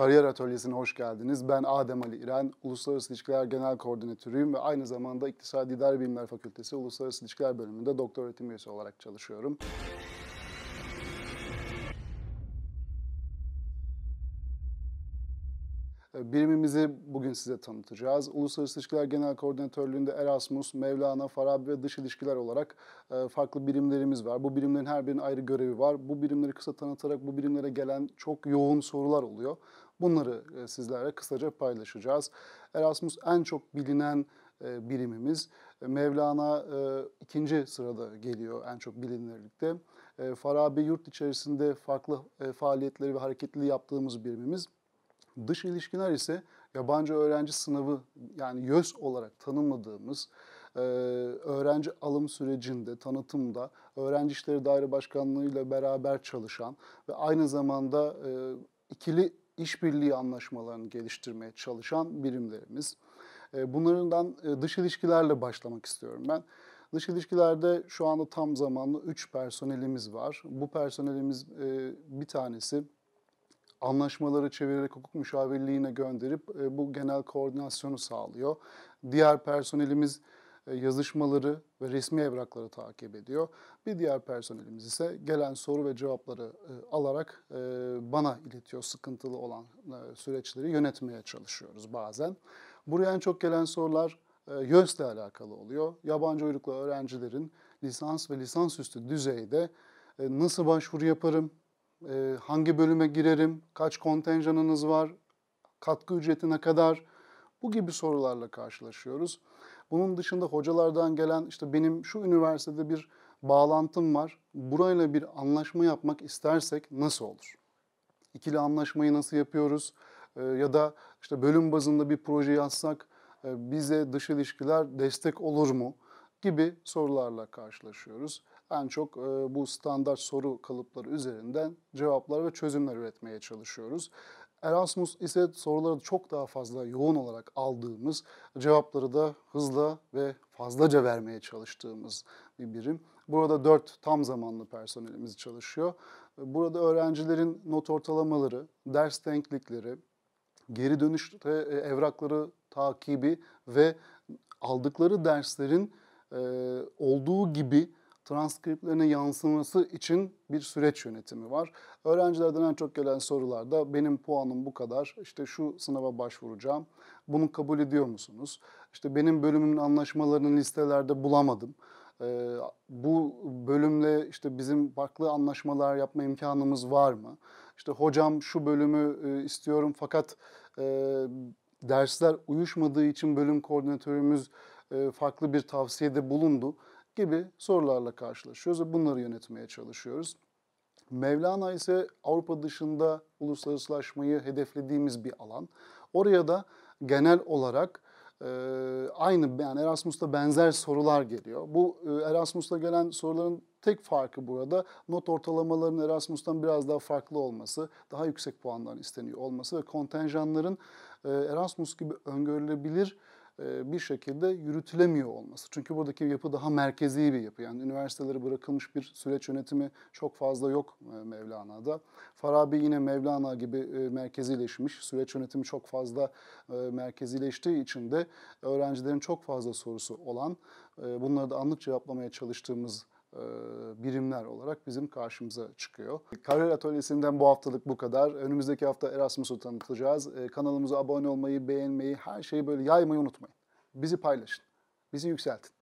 Kariyer Atölyesi'ne hoş geldiniz. Ben Adem Ali İren, Uluslararası İlişkiler Genel Koordinatörüyüm ve aynı zamanda İktisadi İdari Bilimler Fakültesi Uluslararası İlişkiler Bölümünde doktor öğretim üyesi olarak çalışıyorum. Birimimizi bugün size tanıtacağız. Uluslararası İlişkiler Genel Koordinatörlüğü'nde Erasmus, Mevlana, Farabi ve Dış İlişkiler olarak e, farklı birimlerimiz var. Bu birimlerin her birinin ayrı görevi var. Bu birimleri kısa tanıtarak bu birimlere gelen çok yoğun sorular oluyor. Bunları e, sizlerle kısaca paylaşacağız. Erasmus en çok bilinen e, birimimiz. E, Mevlana ikinci sırada geliyor en çok bilinirlikte. Farabi yurt içerisinde farklı faaliyetleri ve hareketli yaptığımız birimimiz. Dış ilişkiler ise yabancı öğrenci sınavı yani YÖS olarak tanımladığımız öğrenci alım sürecinde, tanıtımda öğrenci işleri daire başkanlığıyla beraber çalışan ve aynı zamanda ikili işbirliği anlaşmalarını geliştirmeye çalışan birimlerimiz. E, bunlarından e, dış ilişkilerle başlamak istiyorum ben. Dış ilişkilerde şu anda tam zamanlı 3 personelimiz var. Bu personelimiz e, bir tanesi anlaşmaları çevirerek hukuk müşavirliğine gönderip bu genel koordinasyonu sağlıyor. Diğer personelimiz e, yazışmaları ve resmi evrakları takip ediyor. Bir diğer personelimiz ise gelen soru ve cevapları e, alarak e, bana iletiyor sıkıntılı olan süreçleri yönetmeye çalışıyoruz bazen. Buraya en çok gelen sorular YÖS'le alakalı oluyor. Yabancı uyruklu öğrencilerin lisans ve lisansüstü düzeyde nasıl başvuru yaparım, hangi bölüme girerim, kaç kontenjanınız var, katkı ücreti ne kadar bu gibi sorularla karşılaşıyoruz. Bunun dışında hocalardan gelen işte benim şu üniversitede bir bağlantım var. Burayla bir anlaşma yapmak istersek nasıl olur? İkili anlaşmayı nasıl yapıyoruz? E, ya da işte bölüm bazında bir proje yazsak e, bize dış ilişkiler destek olur mu? gibi sorularla karşılaşıyoruz. En çok e, bu standart soru kalıpları üzerinden cevaplar ve çözümler üretmeye çalışıyoruz. Erasmus ise soruları çok daha fazla yoğun olarak aldığımız, cevapları da hızla ve fazlaca vermeye çalıştığımız bir birim. Burada dört tam zamanlı personelimiz çalışıyor. Burada öğrencilerin not ortalamaları, ders denklikleri, geri dönüşte evrakları takibi ve aldıkları derslerin e, olduğu gibi transkriplerine yansıması için bir süreç yönetimi var. Öğrencilerden en çok gelen sorularda benim puanım bu kadar, işte şu sınava başvuracağım, bunu kabul ediyor musunuz? İşte benim bölümümün anlaşmalarını listelerde bulamadım. Ee, bu bölümle işte bizim farklı anlaşmalar yapma imkanımız var mı? İşte hocam şu bölümü e, istiyorum fakat e, dersler uyuşmadığı için bölüm koordinatörümüz e, farklı bir tavsiyede bulundu gibi sorularla karşılaşıyoruz ve bunları yönetmeye çalışıyoruz. Mevlana ise Avrupa dışında uluslararasılaşmayı hedeflediğimiz bir alan. Oraya da genel olarak e, aynı yani Erasmus'ta benzer sorular geliyor. Bu e, Erasmus'ta gelen soruların tek farkı burada not ortalamalarının Erasmus'tan biraz daha farklı olması, daha yüksek puanların isteniyor olması ve kontenjanların e, Erasmus gibi öngörülebilir e, bir şekilde yürütülemiyor olması. Çünkü buradaki yapı daha merkezi bir yapı. Yani üniversiteleri bırakılmış bir süreç yönetimi çok fazla yok e, Mevlana'da. Farabi yine Mevlana gibi e, merkezileşmiş. Süreç yönetimi çok fazla merkezileştiği için de öğrencilerin çok fazla sorusu olan, bunları da anlık cevaplamaya çalıştığımız e, birimler olarak bizim karşımıza çıkıyor. Kariyer Atölyesi'nden bu haftalık bu kadar. Önümüzdeki hafta Erasmus'u tanıtacağız. E, kanalımıza abone olmayı, beğenmeyi, her şeyi böyle yaymayı unutmayın. Bizi paylaşın. Bizi yükseltin.